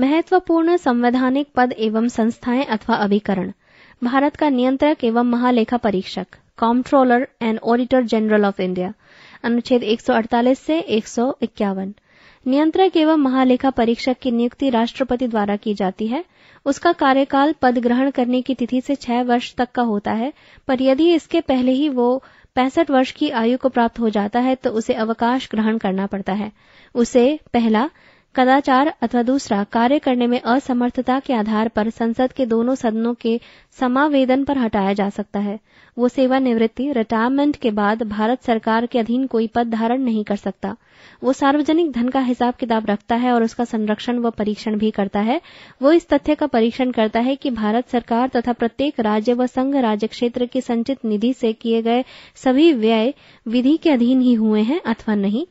महत्वपूर्ण संवैधानिक पद एवं संस्थाएं अथवा अभिकरण भारत का नियंत्रक एवं महालेखा परीक्षक comptroller and auditor general of India अनुच्छेद 148 से एक नियंत्रक एवं महालेखा परीक्षक की नियुक्ति राष्ट्रपति द्वारा की जाती है उसका कार्यकाल पद ग्रहण करने की तिथि से छह वर्ष तक का होता है पर यदि इसके पहले ही वो पैंसठ वर्ष की आयु को प्राप्त हो जाता है तो उसे अवकाश ग्रहण करना पड़ता है उसे पहला कदाचार अथवा दूसरा कार्य करने में असमर्थता के आधार पर संसद के दोनों सदनों के समावेदन पर हटाया जा सकता है वो सेवानिवृत्ति रिटायरमेंट के बाद भारत सरकार के अधीन कोई पद धारण नहीं कर सकता वो सार्वजनिक धन का हिसाब किताब रखता है और उसका संरक्षण व परीक्षण भी करता है वो इस तथ्य का परीक्षण करता है कि भारत सरकार तथा प्रत्येक राज्य व संघ राज्य क्षेत्र की संचित निधि से किए गए सभी व्यय विधि के अधीन ही हुए हैं अथवा नहीं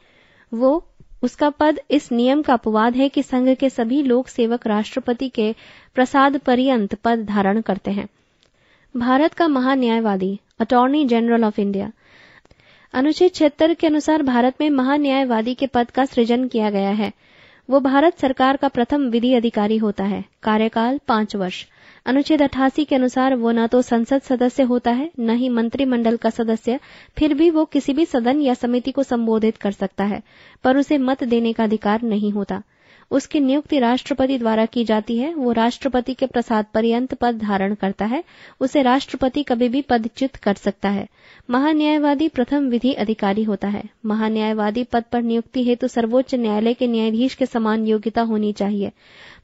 वो उसका पद इस नियम का अपवाद है कि संघ के सभी लोक सेवक राष्ट्रपति के प्रसाद पर्यंत पद धारण करते हैं भारत का महान्यायवादी अटॉर्नी जनरल ऑफ इंडिया अनुच्छेद छिहत्तर के अनुसार भारत में महान्यायवादी के पद का सृजन किया गया है वो भारत सरकार का प्रथम विधि अधिकारी होता है कार्यकाल पांच वर्ष अनुच्छेद अठासी के अनुसार वो न तो संसद सदस्य होता है न ही मंत्रिमंडल का सदस्य फिर भी वो किसी भी सदन या समिति को संबोधित कर सकता है पर उसे मत देने का अधिकार नहीं होता उसकी नियुक्ति राष्ट्रपति द्वारा की जाती है वो राष्ट्रपति के प्रसाद पर्यंत पद धारण करता है उसे राष्ट्रपति कभी भी पदच्युत कर सकता है महान्यायवादी प्रथम विधि अधिकारी होता है महान्यायवादी पद पर नियुक्ति हेतु सर्वोच्च न्यायालय के न्यायाधीश के समान योग्यता होनी चाहिए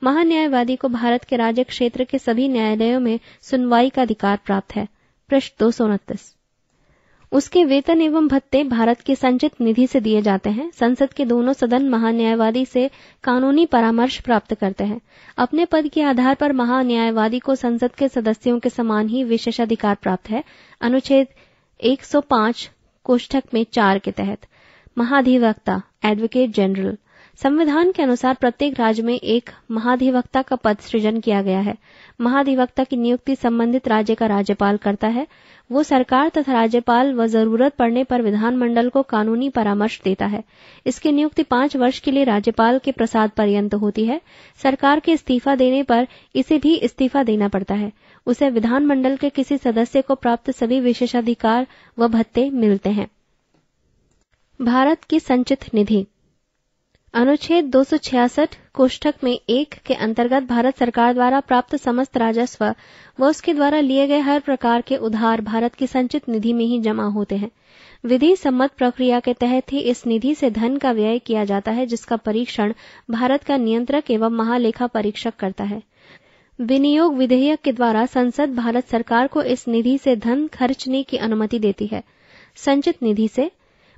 महान्यायवादी को भारत के राज्य क्षेत्र के सभी न्यायालयों में सुनवाई का अधिकार प्राप्त है पृष्ठ दो सौ उनतीस उसके वेतन एवं भत्ते भारत के संचित निधि से दिए जाते हैं संसद के दोनों सदन महान्यायवादी से कानूनी परामर्श प्राप्त करते हैं अपने पद के आधार पर महान्यायवादी को संसद के सदस्यों के समान ही विशेषाधिकार प्राप्त है अनुच्छेद 105 कोष्ठक में चार के तहत महाधिवक्ता एडवोकेट जनरल संविधान के अनुसार प्रत्येक राज्य में एक महाधिवक्ता का पद सृजन किया गया है महाधिवक्ता की नियुक्ति संबंधित राज्य का राज्यपाल करता है वो सरकार तथा राज्यपाल व जरूरत पड़ने पर विधानमंडल को कानूनी परामर्श देता है इसकी नियुक्ति पांच वर्ष के लिए राज्यपाल के प्रसाद पर्यंत होती है सरकार के इस्तीफा देने पर इसे भी इस्तीफा देना पड़ता है उसे विधानमंडल के किसी सदस्य को प्राप्त सभी विशेषाधिकार व भत्ते मिलते हैं भारत की संचित निधि अनुच्छेद 266 कोष्ठक में एक के अंतर्गत भारत सरकार द्वारा प्राप्त समस्त राजस्व व उसके द्वारा लिए गए हर प्रकार के उधार भारत की संचित निधि में ही जमा होते हैं विधि सम्मत प्रक्रिया के तहत ही इस निधि से धन का व्यय किया जाता है जिसका परीक्षण भारत का नियंत्रक एवं महालेखा परीक्षक करता है विनियोग विधेयक के द्वारा संसद भारत सरकार को इस निधि से धन खर्चने की अनुमति देती है संचित निधि से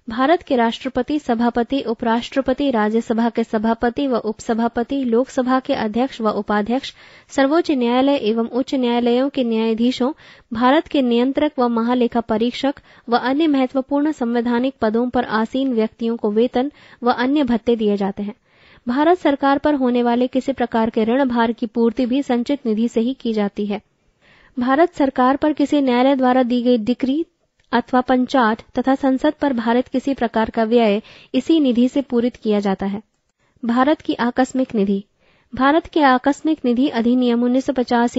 भारत के राष्ट्रपति सभापति उपराष्ट्रपति राज्यसभा के सभापति व उपसभापति लोकसभा के अध्यक्ष व उपाध्यक्ष सर्वोच्च न्यायालय एवं उच्च न्यायालयों के न्यायाधीशों भारत के नियंत्रक व महालेखा परीक्षक व अन्य महत्वपूर्ण संवैधानिक पदों पर आसीन व्यक्तियों को वेतन व अन्य भत्ते दिए जाते हैं भारत सरकार पर होने वाले किसी प्रकार के ऋण भार की पूर्ति भी संचित निधि से ही की जाती है भारत सरकार पर किसी न्यायालय द्वारा दी गई डिक्री अथवा पंचाट तथा संसद पर भारत किसी प्रकार का व्यय इसी निधि से पूरित किया जाता है भारत की आकस्मिक निधि भारत के आकस्मिक निधि अधिनियम उन्नीस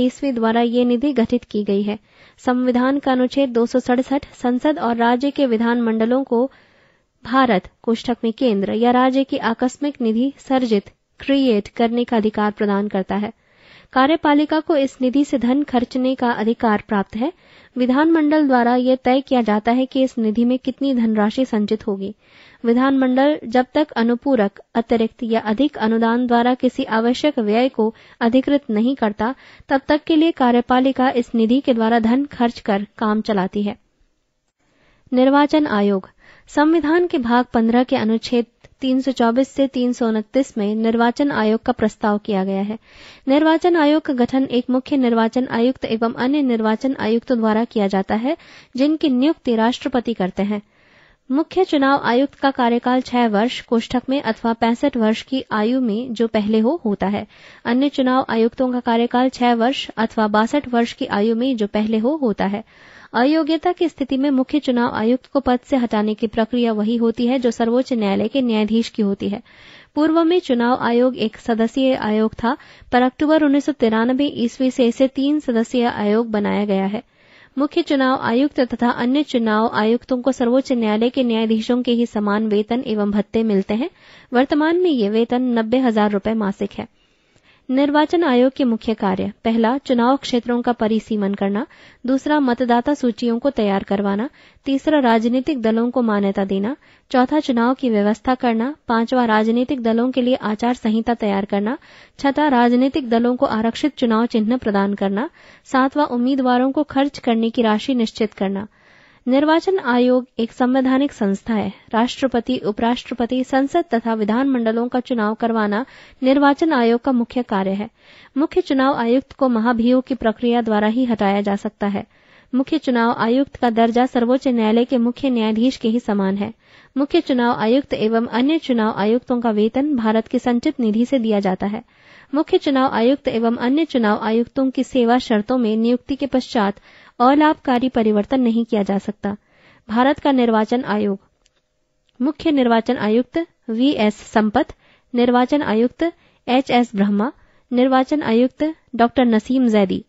ईस्वी द्वारा ये निधि गठित की गई है संविधान का अनुच्छेद दो संसद और राज्य के विधानमंडलों को भारत कोष्ठक में केंद्र या राज्य की आकस्मिक निधि सर्जित क्रिएट करने का अधिकार प्रदान करता है कार्यपालिका को इस निधि से धन खर्चने का अधिकार प्राप्त है विधानमंडल द्वारा यह तय किया जाता है कि इस निधि में कितनी धनराशि संचित होगी विधानमंडल जब तक अनुपूरक अतिरिक्त या अधिक अनुदान द्वारा किसी आवश्यक व्यय को अधिकृत नहीं करता तब तक के लिए कार्यपालिका इस निधि के द्वारा धन खर्च कर काम चलाती है निर्वाचन आयोग संविधान के भाग पंद्रह के अनुच्छेद 324 से तीन में निर्वाचन आयोग का प्रस्ताव किया गया है निर्वाचन आयोग का गठन एक मुख्य निर्वाचन आयुक्त एवं अन्य निर्वाचन आयुक्तों द्वारा किया जाता है जिनकी नियुक्ति राष्ट्रपति करते हैं मुख्य चुनाव आयुक्त का कार्यकाल छह वर्ष कोष्ठक में अथवा पैंसठ वर्ष की आयु में जो पहले हो होता है अन्य चुनाव आयुक्तों का कार्यकाल छह वर्ष अथवा बासठ वर्ष की आयु में जो पहले हो होता है अयोग्यता की स्थिति में मुख्य चुनाव आयुक्त को पद से हटाने की प्रक्रिया वही होती है जो सर्वोच्च न्यायालय के न्यायाधीश की होती है पूर्व में चुनाव आयोग एक सदस्यीय आयोग था पर अक्टूबर उन्नीस ईस्वी से इसे तीन सदस्यीय आयोग बनाया गया है मुख्य चुनाव आयुक्त तथा अन्य चुनाव आयुक्तों को सर्वोच्च न्यायालय के न्यायाधीशों के ही समान वेतन एवं भत्ते मिलते हैं वर्तमान में ये वेतन नब्बे हजार रूपये मासिक है निर्वाचन आयोग के मुख्य कार्य पहला चुनाव क्षेत्रों का परिसीमन करना दूसरा मतदाता सूचियों को तैयार करवाना तीसरा राजनीतिक दलों को मान्यता देना चौथा चुनाव की व्यवस्था करना पांचवा राजनीतिक दलों के लिए आचार संहिता तैयार करना छठा राजनीतिक दलों को आरक्षित चुनाव चिन्ह प्रदान करना सातवां उम्मीदवारों को खर्च करने की राशि निश्चित करना निर्वाचन आयोग एक संवैधानिक संस्था है राष्ट्रपति उपराष्ट्रपति संसद तथा विधानमंडलों का चुनाव करवाना निर्वाचन आयोग का मुख्य कार्य है मुख्य चुनाव आयुक्त को महाभियोग की प्रक्रिया द्वारा ही हटाया जा सकता है मुख्य चुनाव आयुक्त का दर्जा सर्वोच्च न्यायालय के मुख्य न्यायाधीश के ही समान है मुख्य चुनाव आयुक्त एवं अन्य चुनाव आयुक्तों का वेतन भारत की संचित निधि से दिया जाता है मुख्य चुनाव आयुक्त एवं अन्य चुनाव आयुक्तों की सेवा शर्तों में नियुक्ति के पश्चात अलाभकारी परिवर्तन नहीं किया जा सकता भारत का निर्वाचन आयोग मुख्य निर्वाचन आयुक्त वी एस संपत निर्वाचन आयुक्त एच एस ब्रह्मा निर्वाचन आयुक्त डॉ नसीम जैदी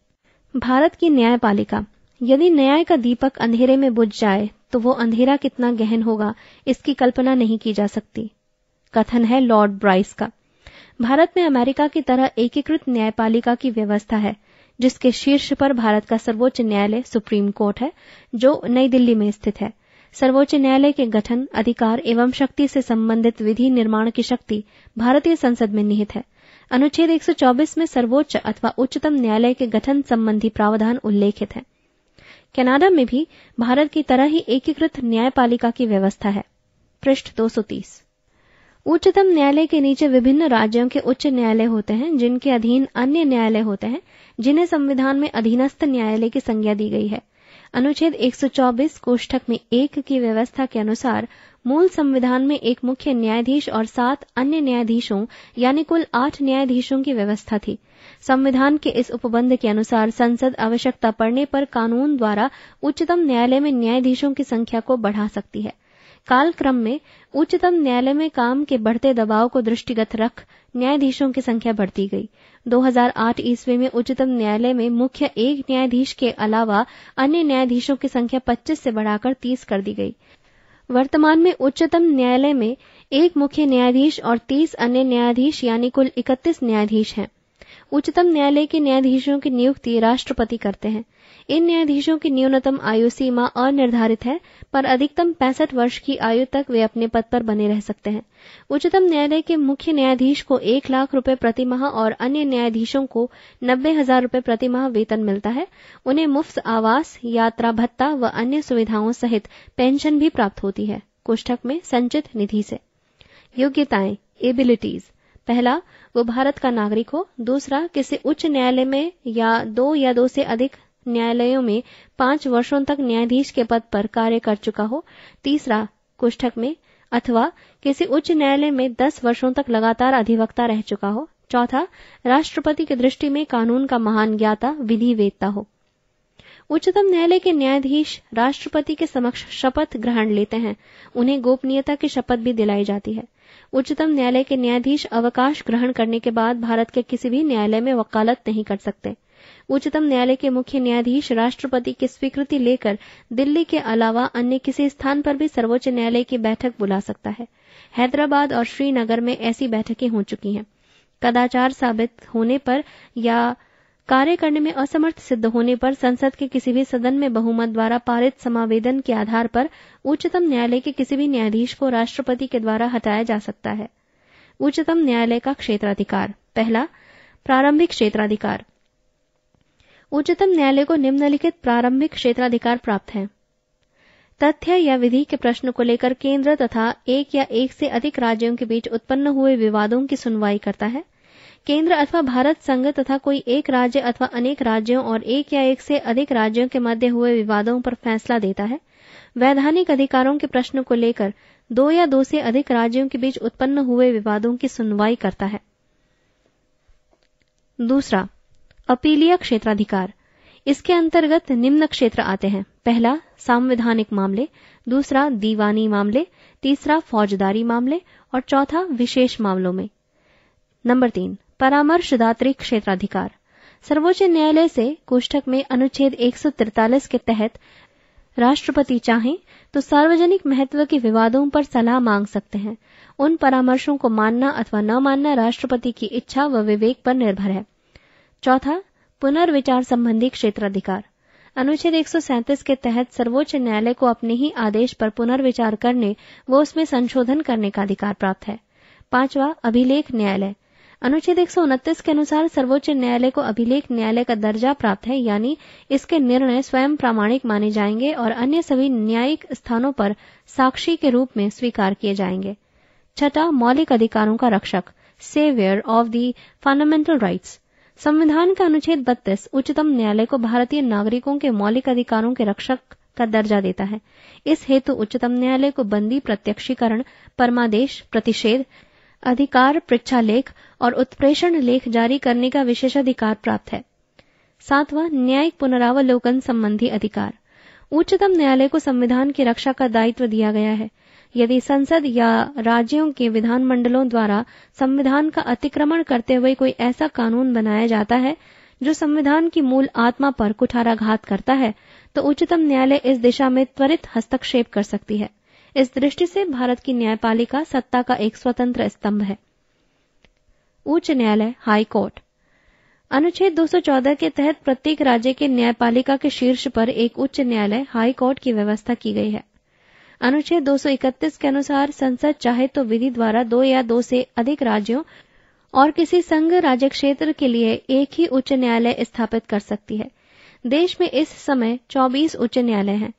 भारत की न्यायपालिका यदि न्याय का दीपक अंधेरे में बुझ जाए तो वो अंधेरा कितना गहन होगा इसकी कल्पना नहीं की जा सकती कथन है लॉर्ड ब्राइस का भारत में अमेरिका की तरह एकीकृत न्यायपालिका की व्यवस्था है जिसके शीर्ष पर भारत का सर्वोच्च न्यायालय सुप्रीम कोर्ट है जो नई दिल्ली में स्थित है सर्वोच्च न्यायालय के गठन अधिकार एवं शक्ति से संबंधित विधि निर्माण की शक्ति भारतीय संसद में निहित है अनुच्छेद 124 में सर्वोच्च अथवा उच्चतम न्यायालय के गठन संबंधी प्रावधान उल्लेखित है कनाडा में भी भारत की तरह ही एकीकृत न्यायपालिका की व्यवस्था है पृष्ठ 230 उच्चतम न्यायालय के नीचे विभिन्न राज्यों के उच्च न्यायालय होते हैं जिनके अधीन अन्य न्यायालय होते हैं जिन्हें संविधान में अधीनस्थ न्यायालय की संज्ञा दी गई है अनुच्छेद 124 कोष्ठक में एक की व्यवस्था के अनुसार मूल संविधान में एक मुख्य न्यायाधीश और सात अन्य न्यायाधीशों यानी कुल आठ न्यायाधीशों की व्यवस्था थी संविधान के इस उपबंध के अनुसार संसद आवश्यकता पड़ने पर कानून द्वारा उच्चतम न्यायालय में न्यायाधीशों की संख्या को बढ़ा सकती है कालक्रम में उच्चतम न्यायालय में काम के बढ़ते दबाव को दृष्टिगत रख न्यायाधीशों की संख्या बढ़ती गई 2008 ईस्वी में उच्चतम न्यायालय में मुख्य एक न्यायाधीश के अलावा अन्य न्यायाधीशों की संख्या 25 से बढ़ाकर 30 कर दी गई वर्तमान में उच्चतम न्यायालय में एक मुख्य न्यायाधीश और 30 अन्य न्यायाधीश यानी कुल 31 न्यायाधीश हैं उच्चतम न्यायालय के न्यायाधीशों की नियुक्ति राष्ट्रपति करते हैं इन न्यायाधीशों की न्यूनतम आयु सीमा अनिर्धारित है पर अधिकतम पैंसठ वर्ष की आयु तक वे अपने पद पर बने रह सकते हैं उच्चतम न्यायालय के मुख्य न्यायाधीश को एक लाख रूपये प्रतिमाह और अन्य न्यायाधीशों को नब्बे हजार रूपये प्रतिमाह वेतन मिलता है उन्हें मुफ्त आवास यात्रा भत्ता व अन्य सुविधाओं सहित पेंशन भी प्राप्त होती है कोष्ठक में संचित निधि से योग्यताएं एबिलिटीज पहला वो भारत का नागरिक हो दूसरा किसी उच्च न्यायालय में या दो या दो से अधिक न्यायालयों में पांच वर्षों तक न्यायाधीश के पद पर कार्य कर चुका हो तीसरा कुष्ठक में अथवा किसी उच्च न्यायालय में दस वर्षों तक लगातार अधिवक्ता रह चुका हो चौथा राष्ट्रपति की दृष्टि में कानून का महान ज्ञाता विधि वेदता हो उच्चतम न्यायालय के न्यायाधीश राष्ट्रपति के समक्ष शपथ ग्रहण लेते हैं उन्हें गोपनीयता की शपथ भी दिलाई जाती है उच्चतम न्यायालय के न्यायाधीश अवकाश ग्रहण करने के बाद भारत के किसी भी न्यायालय में वकालत नहीं कर सकते उच्चतम न्यायालय के मुख्य न्यायाधीश राष्ट्रपति की स्वीकृति लेकर दिल्ली के अलावा अन्य किसी स्थान पर भी सर्वोच्च न्यायालय की बैठक बुला सकता है हैदराबाद और श्रीनगर में ऐसी बैठकें हो चुकी हैं कदाचार साबित होने पर या कार्य करने में असमर्थ सिद्ध होने पर संसद के किसी भी सदन में बहुमत द्वारा पारित समावेदन के आधार पर उच्चतम न्यायालय के किसी भी न्यायाधीश को राष्ट्रपति के द्वारा हटाया जा सकता है उच्चतम न्यायालय का क्षेत्राधिकार पहला प्रारंभिक क्षेत्राधिकार उच्चतम न्यायालय को निम्नलिखित प्रारंभिक क्षेत्राधिकार प्राप्त हैं तथ्य या विधि के प्रश्न को लेकर केंद्र तथा एक या एक से अधिक राज्यों के बीच उत्पन्न हुए विवादों की सुनवाई करता है केंद्र अथवा भारत संघ तथा कोई एक राज्य अथवा अनेक राज्यों और एक या एक से अधिक राज्यों के मध्य हुए विवादों पर फैसला देता है वैधानिक अधिकारों के प्रश्न को लेकर दो या दो से अधिक राज्यों के बीच उत्पन्न हुए विवादों की सुनवाई करता है दूसरा अपीलीय क्षेत्राधिकार इसके अंतर्गत निम्न क्षेत्र आते हैं पहला संवैधानिक मामले दूसरा दीवानी मामले तीसरा फौजदारी मामले और चौथा विशेष मामलों में नंबर तीन परामर्शदात्री क्षेत्राधिकार सर्वोच्च न्यायालय से कोष्ठक में अनुच्छेद 143 के तहत राष्ट्रपति चाहें तो सार्वजनिक महत्व के विवादों पर सलाह मांग सकते हैं उन परामर्शों को मानना अथवा न मानना राष्ट्रपति की इच्छा व विवेक पर निर्भर है चौथा पुनर्विचार संबंधी क्षेत्राधिकार अनुच्छेद 137 के तहत सर्वोच्च न्यायालय को अपने ही आदेश पर पुनर्विचार करने व उसमें संशोधन करने का अधिकार प्राप्त है पांचवा अभिलेख न्यायालय अनुच्छेद एक के अनुसार सर्वोच्च न्यायालय को अभिलेख न्यायालय का दर्जा प्राप्त है यानी इसके निर्णय स्वयं प्रामाणिक माने जाएंगे और अन्य सभी न्यायिक स्थानों पर साक्षी के रूप में स्वीकार किए जाएंगे छठा मौलिक अधिकारों का रक्षक saviour of the fundamental rights संविधान का अनुच्छेद बत्तीस उच्चतम न्यायालय को भारतीय नागरिकों के मौलिक अधिकारों के रक्षक का दर्जा देता है इस हेतु उच्चतम न्यायालय को बंदी प्रत्यक्षीकरण परमादेश प्रतिषेध अधिकार लेख और उत्प्रेषण लेख जारी करने का विशेषाधिकार प्राप्त है सातवां न्यायिक पुनरावलोकन संबंधी अधिकार उच्चतम न्यायालय को संविधान की रक्षा का दायित्व दिया गया है यदि संसद या राज्यों के विधानमंडलों द्वारा संविधान का अतिक्रमण करते हुए कोई ऐसा कानून बनाया जाता है जो संविधान की मूल आत्मा पर कुठाराघात करता है तो उच्चतम न्यायालय इस दिशा में त्वरित हस्तक्षेप कर सकती है इस दृष्टि से भारत की न्यायपालिका सत्ता का एक स्वतंत्र स्तंभ है उच्च न्यायालय हाई कोर्ट अनुच्छेद 214 के तहत प्रत्येक राज्य के न्यायपालिका के शीर्ष पर एक उच्च न्यायालय हाई कोर्ट की व्यवस्था की गई है अनुच्छेद 231 के अनुसार संसद चाहे तो विधि द्वारा दो या दो से अधिक राज्यों और किसी संघ राज्य क्षेत्र के लिए एक ही उच्च न्यायालय स्थापित कर सकती है देश में इस समय 24 उच्च न्यायालय हैं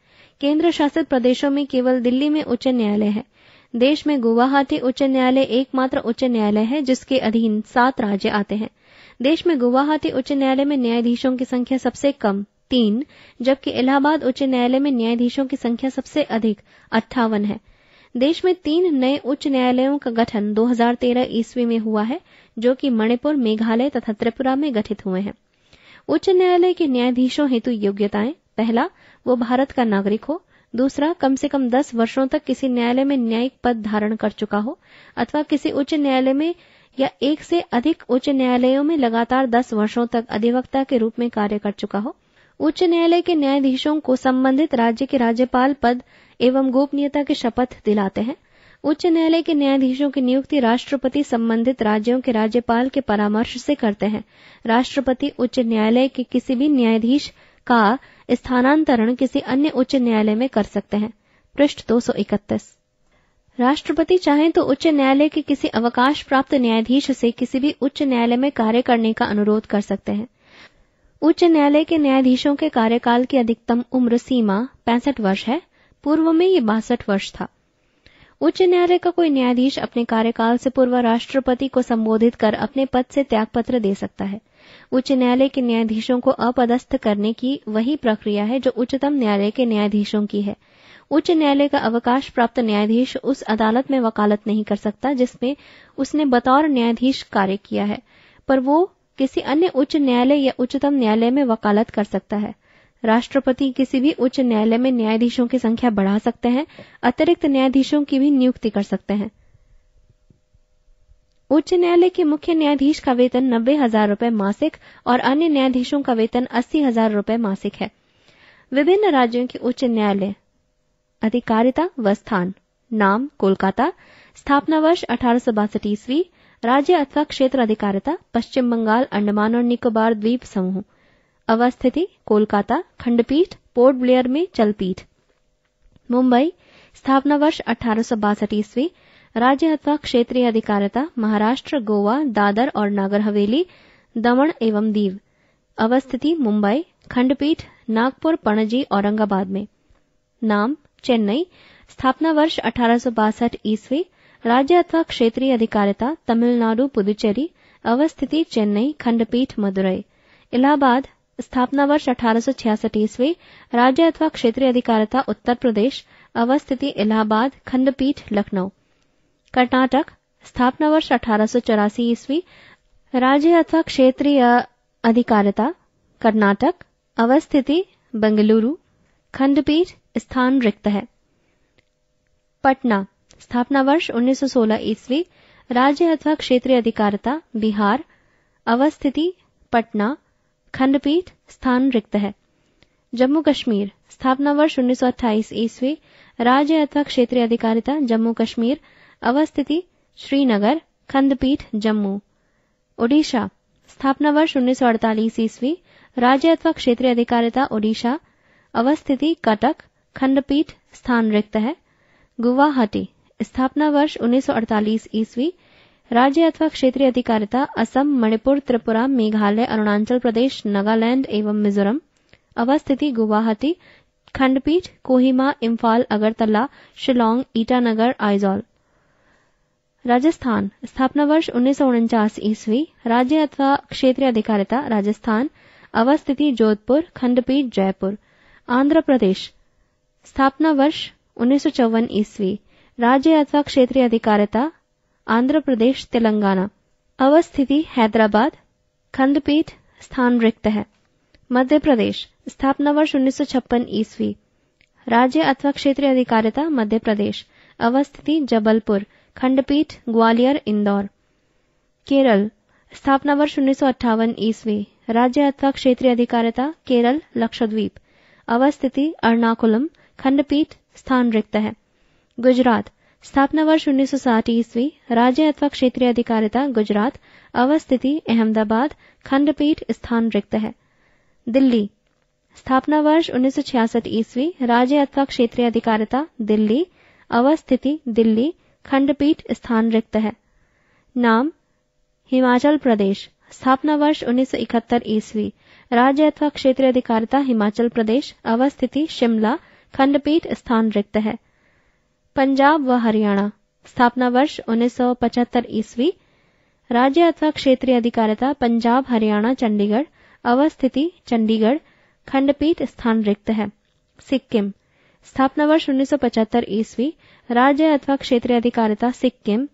केंद्र शासित प्रदेशों में केवल दिल्ली में उच्च न्यायालय है देश में गुवाहाटी उच्च न्यायालय एकमात्र उच्च न्यायालय है जिसके अधीन सात राज्य आते हैं देश में गुवाहाटी उच्च न्यायालय में न्यायाधीशों की संख्या सबसे कम तीन जबकि इलाहाबाद उच्च न्यायालय में न्यायाधीशों की संख्या सबसे अधिक अट्ठावन है देश में तीन नए उच्च न्यायालयों का गठन 2013 ईस्वी में हुआ है जो कि मणिपुर मेघालय तथा त्रिपुरा में गठित हुए हैं उच्च न्यायालय के न्यायाधीशों हेतु योग्यताएं पहला वो भारत का नागरिक हो दूसरा कम से कम दस वर्षों तक किसी न्यायालय में न्यायिक पद धारण कर चुका हो अथवा किसी उच्च न्यायालय में या एक से अधिक उच्च न्यायालयों में लगातार दस वर्षों तक अधिवक्ता के रूप में कार्य कर चुका हो उच्च न्यायालय के न्यायाधीशों को संबंधित राज्य के राज्यपाल पद एवं गोपनीयता की शपथ दिलाते हैं उच्च न्यायालय के न्यायाधीशों की नियुक्ति राष्ट्रपति संबंधित राज्यों के राज्यपाल के परामर्श से करते हैं राष्ट्रपति उच्च न्यायालय के किसी भी न्यायाधीश का स्थानांतरण किसी अन्य उच्च न्यायालय में कर सकते हैं पृष्ठ दो राष्ट्रपति चाहे तो उच्च न्यायालय के किसी अवकाश प्राप्त न्यायाधीश से किसी भी उच्च न्यायालय में कार्य करने का अनुरोध कर सकते हैं उच्च न्यायालय के न्यायाधीशों के कार्यकाल की अधिकतम उम्र सीमा पैंसठ वर्ष है पूर्व में ये बासठ वर्ष था उच्च न्यायालय का कोई न्यायाधीश अपने कार्यकाल से पूर्व राष्ट्रपति को संबोधित कर अपने पद से त्यागपत्र दे सकता है उच्च न्यायालय के न्यायाधीशों को अपदस्थ करने की वही प्रक्रिया है जो उच्चतम न्यायालय के न्यायाधीशों की है उच्च न्यायालय का अवकाश प्राप्त न्यायाधीश उस अदालत में वकालत नहीं कर सकता जिसमें उसने बतौर न्यायाधीश कार्य किया है पर वो किसी अन्य उच्च न्यायालय या उच्चतम न्यायालय में वकालत कर सकता है राष्ट्रपति किसी भी उच्च न्यायालय में न्यायाधीशों की संख्या बढ़ा सकते हैं अतिरिक्त न्यायाधीशों की भी नियुक्ति कर सकते हैं उच्च न्यायालय के मुख्य न्यायाधीश का वेतन नब्बे हजार रूपये मासिक और अन्य न्यायाधीशों का वेतन अस्सी हजार रूपये मासिक है विभिन्न राज्यों के उच्च न्यायालय अधिकारिता व स्थान नाम कोलकाता स्थापना वर्ष अठारह ईस्वी राज्य अथवा क्षेत्र अधिकारिता पश्चिम बंगाल अंडमान और निकोबार द्वीप समूह अवस्थिति कोलकाता खंडपीठ पोर्ट ब्लेयर में चलपीठ मुंबई स्थापना वर्ष अठारह ईस्वी राज्य अथवा क्षेत्रीय अधिकारिता महाराष्ट्र गोवा दादर और नागर हवेली दमण एवं दीव अवस्थिति मुंबई खंडपीठ नागपुर पणजी औरंगाबाद में नाम चेन्नई स्थापना वर्ष अठारह ईस्वी राज्य अथवा क्षेत्रीय अधिकारिता तमिलनाडु पुदुचेरी अवस्थिति चेन्नई खंडपीठ मदुरई इलाहाबाद स्थापना वर्ष अठारह ईस्वी राज्य अथवा क्षेत्रीय अधिकारिता उत्तर प्रदेश अवस्थिति इलाहाबाद खंडपीठ लखनऊ कर्नाटक स्थापना वर्ष अठारह सौ चौरासी ईस्वी राज्य अथवा क्षेत्रीय अधिकारिता कर्नाटक अवस्थिति बेंगलुरु खंडपीठ स्थान रिक्त है पटना स्थापना वर्ष 1916 ईस्वी राज्य अथवा क्षेत्रीय अधिकारिता बिहार अवस्थिति पटना खंडपीठ स्थान रिक्त है जम्मू कश्मीर स्थापना वर्ष 1928 ईस्वी राज्य अथवा क्षेत्रीय अधिकारिता जम्मू कश्मीर अवस्थिति श्रीनगर खंडपीठ जम्मू ओडिशा स्थापना वर्ष 1948 ईस्वी राज्य अथवा क्षेत्रीय अधिकारिता ओडिशा अवस्थिति कटक खंडपीठ स्थान रिक्त है गुवाहाटी स्थापना वर्ष 1948 ईस्वी राज्य अथवा क्षेत्रीय अधिकारिता असम मणिपुर त्रिपुरा मेघालय अरुणाचल प्रदेश नागालैंड एवं मिजोरम अवस्थिति गुवाहाटी खंडपीठ कोहिमा इम्फाल अगरतला शिलोंग ईटानगर आइजॉल राजस्थान स्थापना वर्ष उन्नीस ईस्वी राज्य अथवा क्षेत्रीय अधिकारिता राजस्थान अवस्थिति जोधपुर खंडपीठ जयपुर आंध्र प्रदेश स्थापना वर्ष उन्नीस ईस्वी राज्य अथवा क्षेत्रीय अधिकारिता आंध्र प्रदेश तेलंगाना अवस्थिति हैदराबाद खंडपीठ स्थान रिक्त है मध्य प्रदेश स्थापना वर्ष उन्नीस ईस्वी राज्य अथवा क्षेत्रीय अधिकारिता मध्य प्रदेश अवस्थिति जबलपुर खंडपीठ ग्वालियर इंदौर केरल स्थापना वर्ष उन्नीस ईस्वी राज्य अथवा क्षेत्रीय अधिकारिता केरल लक्षद्वीप अवस्थिति अरणाकुलम खंडपीठ स्थान रिक्त है गुजरात स्थापना वर्ष साठ ईस्वी राज्य अथवा क्षेत्रीय अधिकारिता गुजरात अवस्थिति अहमदाबाद खंडपीठ स्थान रिक्त है दिल्ली स्थापना वर्ष छियासठ ईस्वी राज्य अथवा क्षेत्रीय अधिकारिता दिल्ली अवस्थिति दिल्ली खंडपीठ स्थान रिक्त है नाम हिमाचल प्रदेश स्थापना वर्ष 1971 ईस्वी राज्य अथवा क्षेत्रीय अधिकारिता हिमाचल प्रदेश अवस्थिति शिमला खंडपीठ स्थान रिक्त है पंजाब व हरियाणा स्थापना वर्ष 1975 ईस्वी राज्य अथवा क्षेत्रीय अधिकारिता पंजाब हरियाणा चंडीगढ़ अवस्थिति चंडीगढ़ खंडपीठ स्थान रिक्त है सिक्किम स्थापना वर्ष उन्नीस सौ पचहत्तर ईस्वी राज्य अथवा क्षेत्रीय अधिकारिता सिक्किम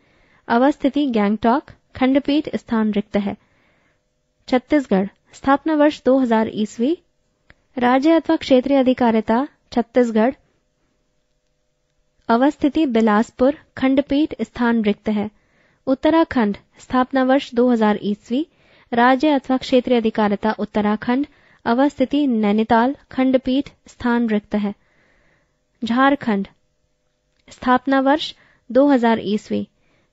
अवस्थिति गैंगटॉक खंडपीठ स्थान रिक्त है छत्तीसगढ़ स्थापना वर्ष 2000 ईस्वी राज्य अथवा क्षेत्रीय अधिकारिता छत्तीसगढ़ अवस्थिति बिलासपुर खंडपीठ स्थान रिक्त है उत्तराखंड स्थापना वर्ष 2000 ईस्वी राज्य अथवा क्षेत्रीय अधिकारिता उत्तराखंड अवस्थिति नैनीताल खंडपीठ स्थान रिक्त है झारखंड स्थापना वर्ष 2000 ईस्वी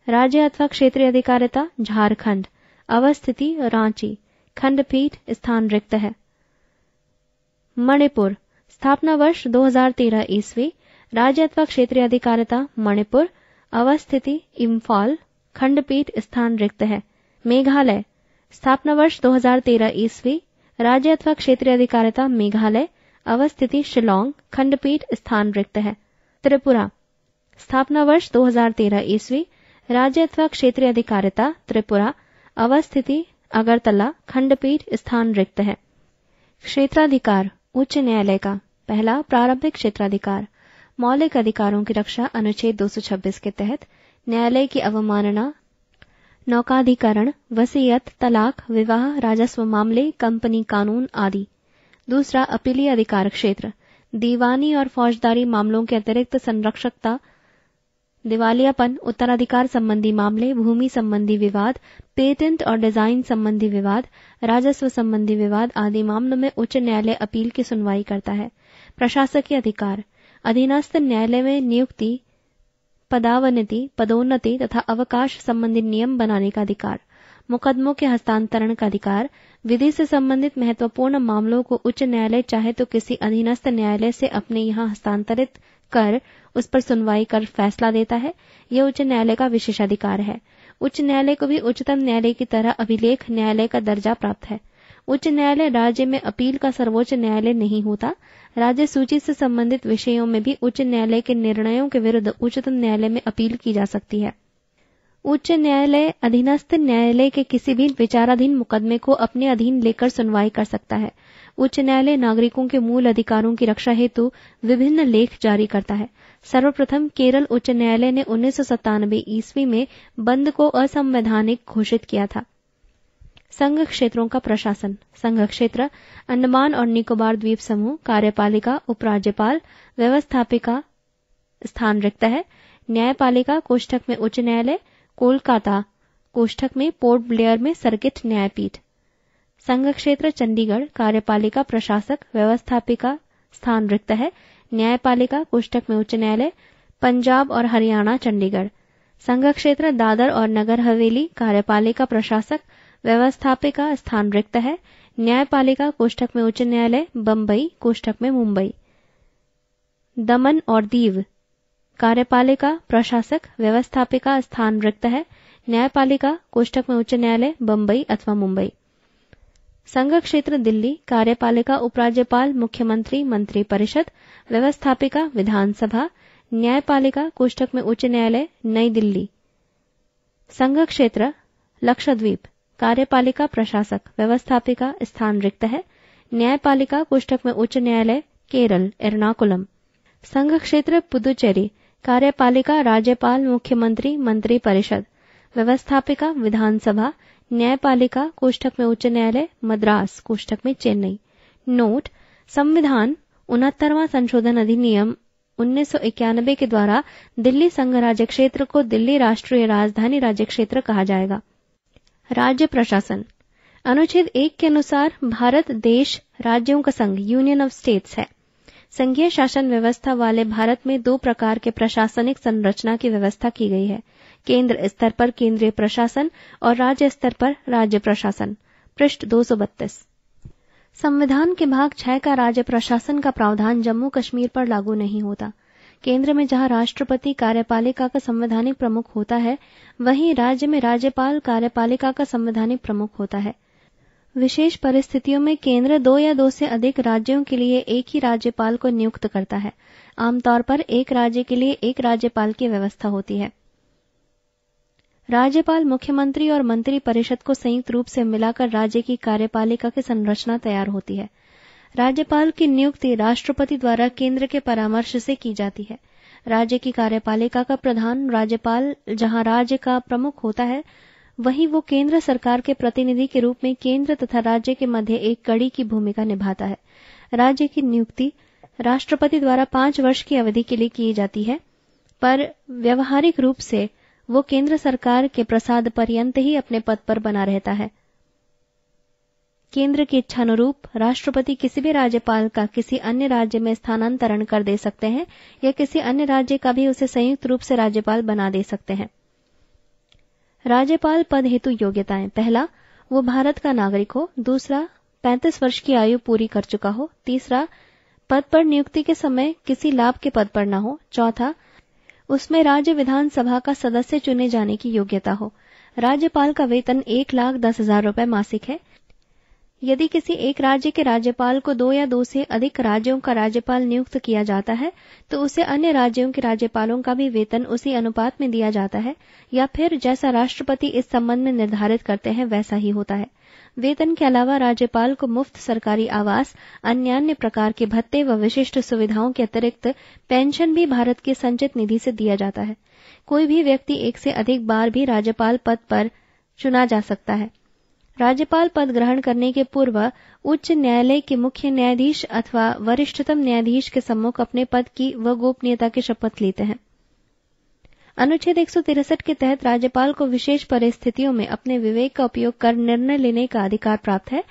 राज्य अथवा क्षेत्रीय अधिकारिता झारखंड अवस्थिति रांची खंडपीठ स्थान रिक्त है मणिपुर स्थापना वर्ष 2013 ईस्वी राज्य अथवा क्षेत्रीय अधिकारिता मणिपुर अवस्थिति इम्फाल खंडपीठ स्थान रिक्त है मेघालय स्थापना वर्ष 2013 ईस्वी राज्य अथवा क्षेत्रीय अधिकारिता मेघालय अवस्थिति शिलोंग खंडपीठ स्थान रिक्त है त्रिपुरा स्थापना वर्ष 2013 ईस्वी राज्य अथवा क्षेत्रीय अधिकारिता त्रिपुरा अवस्थिति अगरतला खंडपीठ स्थान रिक्त है क्षेत्राधिकार उच्च न्यायालय का पहला प्रारंभिक क्षेत्राधिकार मौलिक अधिकारों की रक्षा अनुच्छेद 226 के तहत न्यायालय की अवमानना नौकाधिकरण वसीयत तलाक विवाह राजस्व मामले कंपनी कानून आदि दूसरा अपीलीय अधिकार क्षेत्र दीवानी और फौजदारी मामलों के अतिरिक्त संरक्षकता दिवालियापन उत्तराधिकार संबंधी मामले भूमि संबंधी विवाद पेटेंट और डिजाइन संबंधी विवाद राजस्व संबंधी विवाद आदि मामलों में उच्च न्यायालय अपील की सुनवाई करता है प्रशासकीय अधिकार अधीनस्थ न्यायालय में नियुक्ति पदावनति पदोन्नति तथा अवकाश संबंधी नियम बनाने का अधिकार मुकदमों के हस्तांतरण का अधिकार विधि से संबंधित महत्वपूर्ण मामलों को उच्च न्यायालय चाहे तो किसी अधीनस्थ न्यायालय से अपने यहाँ हस्तांतरित कर उस पर सुनवाई कर फैसला देता है यह उच्च न्यायालय का विशेषाधिकार है उच्च न्यायालय को भी उच्चतम न्यायालय की तरह अभिलेख न्यायालय का दर्जा प्राप्त है उच्च न्यायालय राज्य में अपील का सर्वोच्च न्यायालय नहीं होता राज्य सूची से संबंधित विषयों में भी उच्च न्यायालय के निर्णयों के विरुद्ध उच्चतम न्यायालय में अपील की जा सकती है उच्च न्यायालय अधीनस्थ न्यायालय के किसी भी विचाराधीन मुकदमे को अपने अधीन लेकर सुनवाई कर सकता है उच्च न्यायालय नागरिकों के मूल अधिकारों की रक्षा हेतु विभिन्न लेख जारी करता है सर्वप्रथम केरल उच्च न्यायालय ने उन्नीस ईस्वी में बंद को असंवैधानिक घोषित किया था संघ क्षेत्रों का प्रशासन संघ क्षेत्र अंडमान और निकोबार द्वीप समूह कार्यपालिका उपराज्यपाल व्यवस्थापिका स्थान रखता है न्यायपालिका कोष्ठक में उच्च न्यायालय कोलकाता कोष्ठक में पोर्ट ब्लेयर में सर्किट न्यायपीठ संघ क्षेत्र चंडीगढ़ कार्यपालिका प्रशासक व्यवस्थापिका स्थान रिक्त है न्यायपालिका कोष्ठक में उच्च न्यायालय पंजाब और हरियाणा चंडीगढ़ संघ क्षेत्र दादर और नगर हवेली कार्यपालिका प्रशासक व्यवस्थापिका स्थान रिक्त है न्यायपालिका कोष्ठक में उच्च न्यायालय बम्बई कोष्ठक में मुंबई दमन और दीव कार्यपालिका प्रशासक व्यवस्थापिका स्थान रिक्त है न्यायपालिका कोष्टक में उच्च न्यायालय बम्बई अथवा मुंबई संघ क्षेत्र दिल्ली कार्यपालिका उपराज्यपाल मुख्यमंत्री मंत्री परिषद व्यवस्थापिका विधानसभा न्यायपालिका कोष्टक में उच्च न्यायालय नई दिल्ली संघ क्षेत्र लक्षद्वीप कार्यपालिका प्रशासक व्यवस्थापिका स्थान रिक्त है न्यायपालिका कोष्टक में उच्च न्यायालय केरल एर्नाकुलम संघ क्षेत्र पुदुचेरी कार्यपालिका राज्यपाल मुख्यमंत्री मंत्री परिषद व्यवस्थापिका विधानसभा न्यायपालिका कोष्ठक में उच्च न्यायालय मद्रास कोष्ठक में चेन्नई नोट संविधान उनहत्तरवां संशोधन अधिनियम उन्नीस के द्वारा दिल्ली संघ राज्य क्षेत्र को दिल्ली राष्ट्रीय राजधानी राज्य क्षेत्र कहा जाएगा राज्य प्रशासन अनुच्छेद एक के अनुसार भारत देश राज्यों का संघ यूनियन ऑफ स्टेट्स है संघीय शासन व्यवस्था वाले भारत में दो प्रकार के प्रशासनिक संरचना की व्यवस्था की गई है केंद्र स्तर पर केंद्रीय प्रशासन और राज्य स्तर पर राज्य प्रशासन पृष्ठ दो संविधान के भाग छह का राज्य प्रशासन का प्रावधान जम्मू कश्मीर पर लागू नहीं होता केंद्र में जहां राष्ट्रपति कार्यपालिका का संवैधानिक प्रमुख होता है वहीं राज्य में राज्यपाल कार्यपालिका का संवैधानिक प्रमुख होता है विशेष परिस्थितियों में केंद्र दो या दो से अधिक राज्यों के लिए एक ही राज्यपाल को नियुक्त करता है आमतौर पर एक राज्य के लिए एक राज्यपाल की व्यवस्था होती है राज्यपाल मुख्यमंत्री और मंत्रिपरिषद को संयुक्त रूप से मिलाकर राज्य की कार्यपालिका की संरचना तैयार होती है राज्यपाल की नियुक्ति राष्ट्रपति द्वारा केंद्र के परामर्श से की जाती है राज्य की कार्यपालिका का प्रधान राज्यपाल जहां राज्य का प्रमुख होता है वहीं वो केंद्र सरकार के प्रतिनिधि के रूप में केंद्र तथा राज्य के मध्य एक कड़ी की भूमिका निभाता है राज्य की नियुक्ति राष्ट्रपति द्वारा पांच वर्ष की अवधि के लिए की जाती है पर व्यवहारिक रूप से वो केंद्र सरकार के प्रसाद पर्यंत ही अपने पद पर बना रहता है केंद्र की इच्छानुरूप राष्ट्रपति किसी भी राज्यपाल का किसी अन्य राज्य में स्थानांतरण कर दे सकते हैं या किसी अन्य राज्य का भी उसे संयुक्त रूप से राज्यपाल बना दे सकते हैं राज्यपाल पद हेतु योग्यताएं पहला वो भारत का नागरिक हो दूसरा पैंतीस वर्ष की आयु पूरी कर चुका हो तीसरा पद पर नियुक्ति के समय किसी लाभ के पद पर न हो चौथा उसमें राज्य विधानसभा का सदस्य चुने जाने की योग्यता हो राज्यपाल का वेतन एक लाख दस हजार रूपए मासिक है यदि किसी एक राज्य के राज्यपाल को दो या दो से अधिक राज्यों का राज्यपाल नियुक्त किया जाता है तो उसे अन्य राज्यों के राज्यपालों का भी वेतन उसी अनुपात में दिया जाता है या फिर जैसा राष्ट्रपति इस संबंध में निर्धारित करते हैं वैसा ही होता है वेतन के अलावा राज्यपाल को मुफ्त सरकारी आवास अन्य अन्य प्रकार के भत्ते व विशिष्ट सुविधाओं के अतिरिक्त पेंशन भी भारत के संचित निधि से दिया जाता है कोई भी व्यक्ति एक से अधिक बार भी राज्यपाल पद पर चुना जा सकता है राज्यपाल पद ग्रहण करने के पूर्व उच्च न्यायालय के मुख्य न्यायाधीश अथवा वरिष्ठतम न्यायाधीश के सम्मुख अपने पद की व गोपनीयता की शपथ लेते हैं अनुच्छेद एक के तहत राज्यपाल को विशेष परिस्थितियों में अपने विवेक का उपयोग कर निर्णय लेने का अधिकार प्राप्त है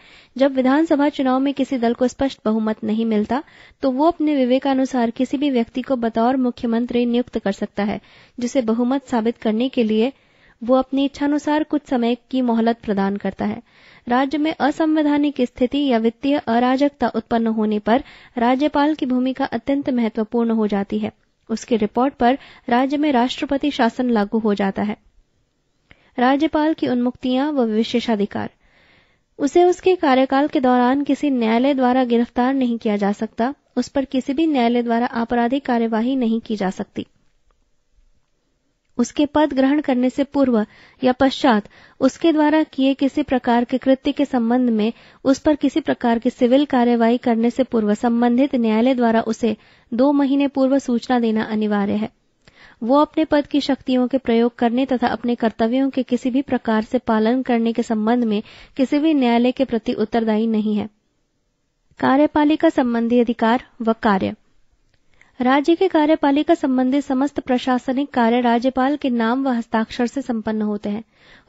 जब विधानसभा चुनाव में किसी दल को स्पष्ट बहुमत नहीं मिलता तो वो अपने विवेकानुसार किसी भी व्यक्ति को बतौर मुख्यमंत्री नियुक्त कर सकता है जिसे बहुमत साबित करने के लिए वो अपनी इच्छानुसार कुछ समय की मोहलत प्रदान करता है राज्य में असंवैधानिक स्थिति या वित्तीय अराजकता उत्पन्न होने पर राज्यपाल की भूमिका अत्यंत महत्वपूर्ण हो जाती है उसकी रिपोर्ट पर राज्य में राष्ट्रपति शासन लागू हो जाता है राज्यपाल की उन्मुक्तियां व विशेषाधिकार उसे उसके कार्यकाल के दौरान किसी न्यायालय द्वारा गिरफ्तार नहीं किया जा सकता उस पर किसी भी न्यायालय द्वारा आपराधिक कार्यवाही नहीं की जा सकती उसके पद ग्रहण करने से पूर्व या पश्चात उसके द्वारा किए किसी प्रकार के कृत्य के संबंध में उस पर किसी प्रकार की सिविल कार्यवाही करने से पूर्व संबंधित न्यायालय द्वारा उसे दो महीने पूर्व सूचना देना अनिवार्य है वो अपने पद की शक्तियों के प्रयोग करने तथा अपने कर्तव्यों के किसी भी प्रकार से पालन करने के संबंध में किसी भी न्यायालय के प्रति उत्तरदायी नहीं है कार्यपालिका संबंधी अधिकार व कार्य राज्य के कार्यपालिका संबंधी समस्त प्रशासनिक कार्य राज्यपाल के नाम व हस्ताक्षर से संपन्न होते हैं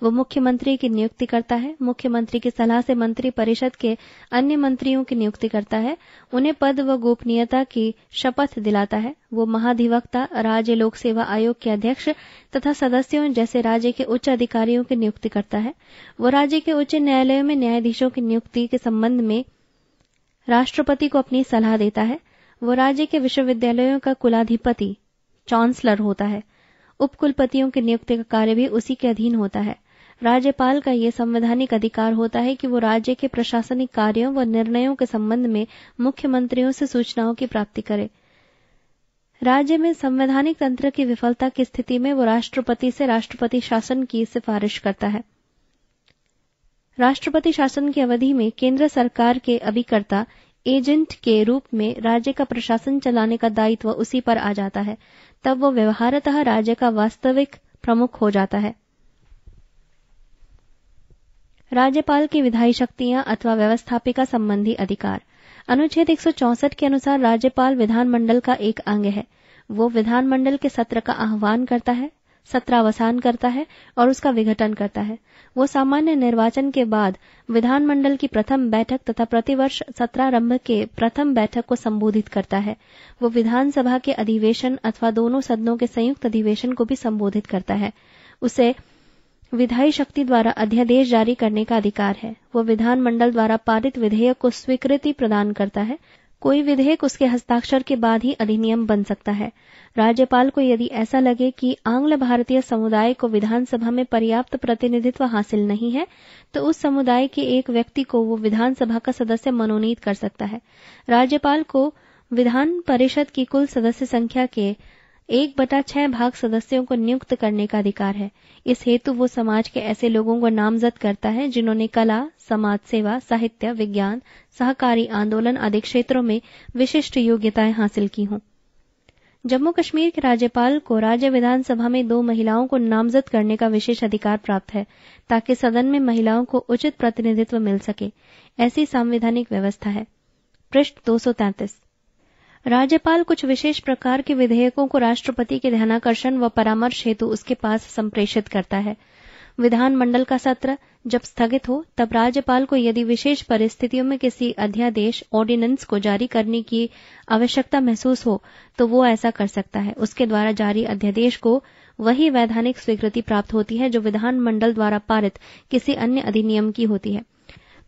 वो मुख्यमंत्री की नियुक्ति करता है मुख्यमंत्री की सलाह से मंत्री परिषद के अन्य मंत्रियों की नियुक्ति करता है उन्हें पद व गोपनीयता की शपथ दिलाता है वो महाधिवक्ता राज्य लोक सेवा आयोग के अध्यक्ष तथा सदस्यों जैसे राज्य के उच्च अधिकारियों की नियुक्ति करता है वो राज्य के उच्च न्यायालयों में न्यायाधीशों की नियुक्ति के संबंध में राष्ट्रपति को अपनी सलाह देता है वो राज्य के विश्वविद्यालयों का कुलाधिपति चांसलर होता है उपकुलपतियों की नियुक्ति का कार्य भी उसी के अधीन होता है राज्यपाल का यह संवैधानिक अधिकार होता है कि वो राज्य के प्रशासनिक कार्यों व निर्णयों के संबंध में मुख्यमंत्रियों से सूचनाओं की प्राप्ति करे राज्य में संवैधानिक तंत्र की विफलता की स्थिति में वो राष्ट्रपति से राष्ट्रपति शासन की सिफारिश करता है राष्ट्रपति शासन की अवधि में केंद्र सरकार के अभिकर्ता एजेंट के रूप में राज्य का प्रशासन चलाने का दायित्व उसी पर आ जाता है तब वो व्यवहारतः राज्य का वास्तविक प्रमुख हो जाता है राज्यपाल की विधायी शक्तियां अथवा व्यवस्थापिका संबंधी अधिकार अनुच्छेद एक के अनुसार राज्यपाल विधानमंडल का एक अंग है वो विधानमंडल के सत्र का आह्वान करता है सत्रावसान करता है और उसका विघटन करता है वो सामान्य निर्वाचन के बाद विधानमंडल की प्रथम बैठक तथा प्रतिवर्ष सत्रारंभ के प्रथम बैठक को संबोधित करता है वो विधानसभा के अधिवेशन अथवा दोनों सदनों के संयुक्त अधिवेशन को भी संबोधित करता है उसे विधायी शक्ति द्वारा अध्यादेश जारी करने का अधिकार है वो विधानमंडल द्वारा पारित विधेयक को स्वीकृति प्रदान करता है कोई विधेयक उसके हस्ताक्षर के बाद ही अधिनियम बन सकता है राज्यपाल को यदि ऐसा लगे कि आंग्ल भारतीय समुदाय को विधानसभा में पर्याप्त प्रतिनिधित्व हासिल नहीं है तो उस समुदाय के एक व्यक्ति को वो विधानसभा का सदस्य मनोनीत कर सकता है राज्यपाल को विधान परिषद की कुल सदस्य संख्या के एक बटा छह भाग सदस्यों को नियुक्त करने का अधिकार है इस हेतु वो समाज के ऐसे लोगों को नामजद करता है जिन्होंने कला समाज सेवा साहित्य विज्ञान सहकारी आंदोलन आदि क्षेत्रों में विशिष्ट योग्यताएं हासिल की हों जम्मू कश्मीर के राज्यपाल को राज्य विधानसभा में दो महिलाओं को नामजद करने का विशेष अधिकार प्राप्त है ताकि सदन में महिलाओं को उचित प्रतिनिधित्व मिल सके ऐसी संवैधानिक व्यवस्था है पृष्ठ तैतीस राज्यपाल कुछ विशेष प्रकार के विधेयकों को राष्ट्रपति के ध्यानाकर्षण व परामर्श हेतु उसके पास संप्रेषित करता है विधानमंडल का सत्र जब स्थगित हो तब राज्यपाल को यदि विशेष परिस्थितियों में किसी अध्यादेश ऑर्डिनेंस को जारी करने की आवश्यकता महसूस हो तो वो ऐसा कर सकता है उसके द्वारा जारी अध्यादेश को वही वैधानिक स्वीकृति प्राप्त होती है जो विधानमंडल द्वारा पारित किसी अन्य अधिनियम की होती है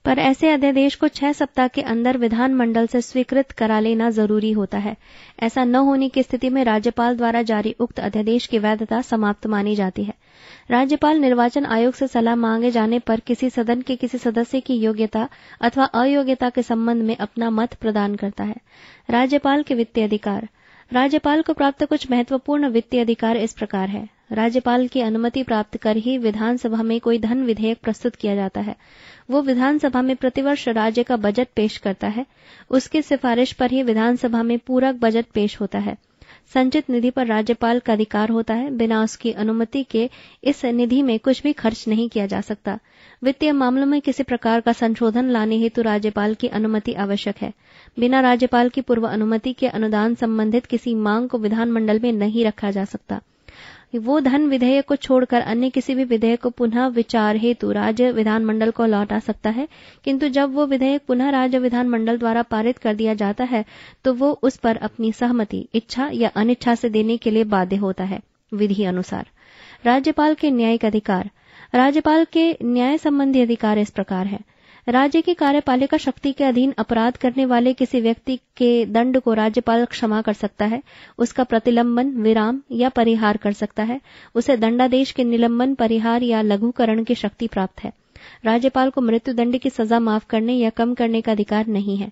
पर ऐसे अध्यादेश को छह सप्ताह के अंदर विधानमंडल से स्वीकृत करा लेना जरूरी होता है ऐसा न होने की स्थिति में राज्यपाल द्वारा जारी उक्त अध्यादेश की वैधता समाप्त मानी जाती है राज्यपाल निर्वाचन आयोग से सलाह मांगे जाने पर किसी सदन के किसी सदस्य की योग्यता अथवा अयोग्यता के संबंध में अपना मत प्रदान करता है राज्यपाल के वित्तीय अधिकार राज्यपाल को प्राप्त कुछ महत्वपूर्ण वित्तीय अधिकार इस प्रकार है राज्यपाल की अनुमति प्राप्त कर ही विधानसभा में कोई धन विधेयक प्रस्तुत किया जाता है वो विधानसभा में प्रतिवर्ष राज्य का बजट पेश करता है उसकी सिफारिश पर ही विधानसभा में पूरक बजट पेश होता है संचित निधि पर राज्यपाल का अधिकार होता है बिना उसकी अनुमति के इस निधि में कुछ भी खर्च नहीं किया जा सकता वित्तीय मामलों में किसी प्रकार का संशोधन लाने हेतु राज्यपाल की अनुमति आवश्यक है बिना राज्यपाल की पूर्व अनुमति के अनुदान संबंधित किसी मांग को विधानमंडल में नहीं रखा जा सकता वो धन विधेयक को छोड़कर अन्य किसी भी विधेयक को पुनः विचार हेतु राज्य विधानमंडल को लौटा सकता है किंतु जब वो विधेयक पुनः राज्य विधानमंडल द्वारा पारित कर दिया जाता है तो वो उस पर अपनी सहमति इच्छा या अनिच्छा से देने के लिए बाध्य होता है विधि अनुसार राज्यपाल के न्यायिक अधिकार राज्यपाल के न्याय संबंधी अधिकार इस प्रकार है राज्य की कार्यपालिका शक्ति के अधीन अपराध करने वाले किसी व्यक्ति के दंड को राज्यपाल क्षमा कर सकता है उसका प्रतिलंबन विराम या परिहार कर सकता है उसे दंडादेश के निलंबन परिहार या लघुकरण की शक्ति प्राप्त है राज्यपाल को मृत्युदंड की सजा माफ करने या कम करने का अधिकार नहीं है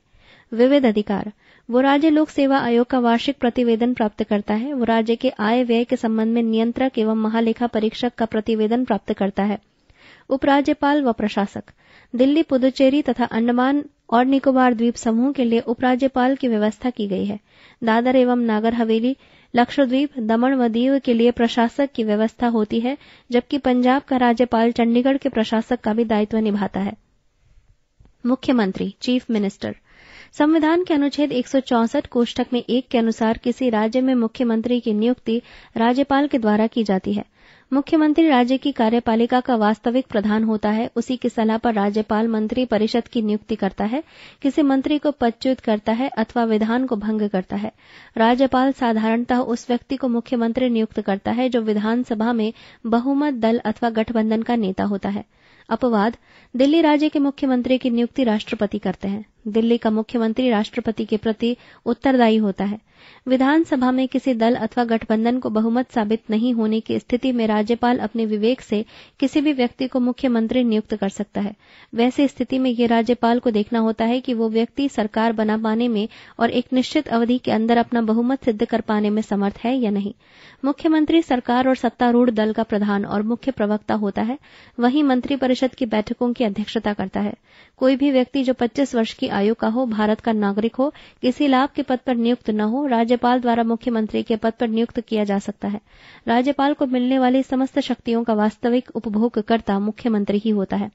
विविध अधिकार वो राज्य लोक सेवा आयोग का वार्षिक प्रतिवेदन प्राप्त करता है वो राज्य के आय व्यय के संबंध में नियंत्रक एवं महालेखा परीक्षक का प्रतिवेदन प्राप्त करता है उपराज्यपाल व प्रशासक दिल्ली पुदुचेरी तथा अंडमान और निकोबार द्वीप समूह के लिए उपराज्यपाल की व्यवस्था की गई है दादर एवं नागर हवेली लक्षद्वीप दमन व दीव के लिए प्रशासक की व्यवस्था होती है जबकि पंजाब का राज्यपाल चंडीगढ़ के प्रशासक का भी दायित्व निभाता है मुख्यमंत्री चीफ मिनिस्टर संविधान के अनुच्छेद 164 कोष्ठक में एक के अनुसार किसी राज्य में मुख्यमंत्री की नियुक्ति राज्यपाल के द्वारा की जाती है मुख्यमंत्री राज्य की कार्यपालिका का वास्तविक प्रधान होता है उसी की सलाह पर राज्यपाल मंत्री परिषद की नियुक्ति करता है किसी मंत्री को पदच्युत करता है अथवा विधान को भंग करता है राज्यपाल साधारणतः उस व्यक्ति को मुख्यमंत्री नियुक्त करता है जो विधानसभा में बहुमत दल अथवा गठबंधन का नेता होता है अपवाद दिल्ली राज्य के मुख्यमंत्री की नियुक्ति राष्ट्रपति करते हैं दिल्ली का मुख्यमंत्री राष्ट्रपति के प्रति उत्तरदायी होता है विधानसभा में किसी दल अथवा गठबंधन को बहुमत साबित नहीं होने की स्थिति में राज्यपाल अपने विवेक से किसी भी व्यक्ति को मुख्यमंत्री नियुक्त कर सकता है वैसे स्थिति में ये राज्यपाल को देखना होता है कि वो व्यक्ति सरकार बना पाने में और एक निश्चित अवधि के अंदर अपना बहुमत सिद्ध कर पाने में समर्थ है या नहीं मुख्यमंत्री सरकार और सत्तारूढ़ दल का प्रधान और मुख्य प्रवक्ता होता है वहीं मंत्रिपरिषद की बैठकों की अध्यक्षता करता है कोई भी व्यक्ति जो 25 वर्ष की आयु का हो भारत का नागरिक हो किसी लाभ के पद पर नियुक्त न हो राज्यपाल द्वारा मुख्यमंत्री के पद पर नियुक्त किया जा सकता है राज्यपाल को मिलने वाली समस्त शक्तियों का वास्तविक उपभोगकर्ता मुख्यमंत्री ही होता है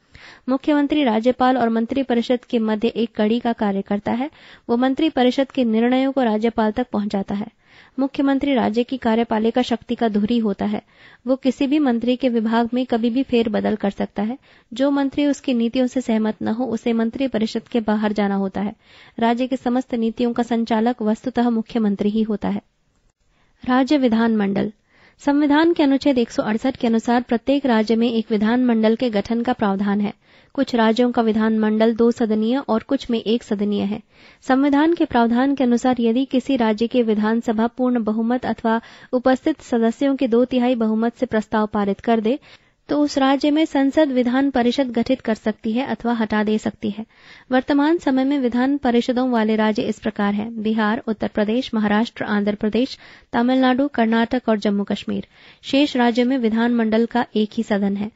मुख्यमंत्री राज्यपाल और मंत्रिपरिषद के मध्य एक कड़ी का कार्य करता है वो मंत्रिपरिषद के निर्णयों को राज्यपाल तक पहुंचाता है मुख्यमंत्री राज्य की कार्यपालिका शक्ति का धुरी होता है वो किसी भी मंत्री के विभाग में कभी भी फेरबदल कर सकता है जो मंत्री उसकी नीतियों से सहमत न हो उसे मंत्री परिषद के बाहर जाना होता है राज्य की समस्त नीतियों का संचालक वस्तुतः मुख्यमंत्री ही होता है राज्य विधानमंडल संविधान के अनुच्छेद एक के अनुसार प्रत्येक राज्य में एक विधानमंडल के गठन का प्रावधान है कुछ राज्यों का विधानमंडल दो सदनीय और कुछ में एक सदनीय है संविधान के प्रावधान के अनुसार यदि किसी राज्य के विधानसभा पूर्ण बहुमत अथवा उपस्थित सदस्यों के दो तिहाई बहुमत से प्रस्ताव पारित कर दे तो उस राज्य में संसद विधान परिषद गठित कर सकती है अथवा हटा दे सकती है वर्तमान समय में विधान परिषदों वाले राज्य इस प्रकार हैं बिहार उत्तर प्रदेश महाराष्ट्र आंध्र प्रदेश तमिलनाडु कर्नाटक और जम्मू कश्मीर शेष राज्य में विधानमंडल का एक ही सदन है